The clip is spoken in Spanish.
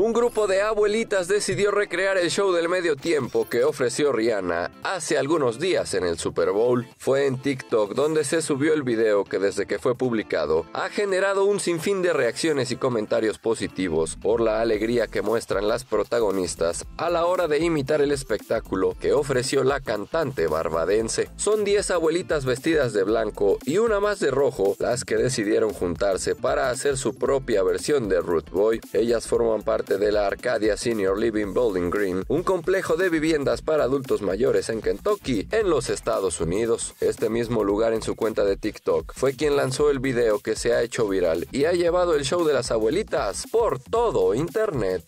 Un grupo de abuelitas decidió recrear el show del medio tiempo que ofreció Rihanna hace algunos días en el Super Bowl. Fue en TikTok donde se subió el video que desde que fue publicado ha generado un sinfín de reacciones y comentarios positivos por la alegría que muestran las protagonistas a la hora de imitar el espectáculo que ofreció la cantante barbadense. Son 10 abuelitas vestidas de blanco y una más de rojo las que decidieron juntarse para hacer su propia versión de Root Boy. Ellas forman parte de la Arcadia Senior Living Bowling Green, un complejo de viviendas para adultos mayores en Kentucky, en los Estados Unidos. Este mismo lugar en su cuenta de TikTok fue quien lanzó el video que se ha hecho viral y ha llevado el show de las abuelitas por todo Internet.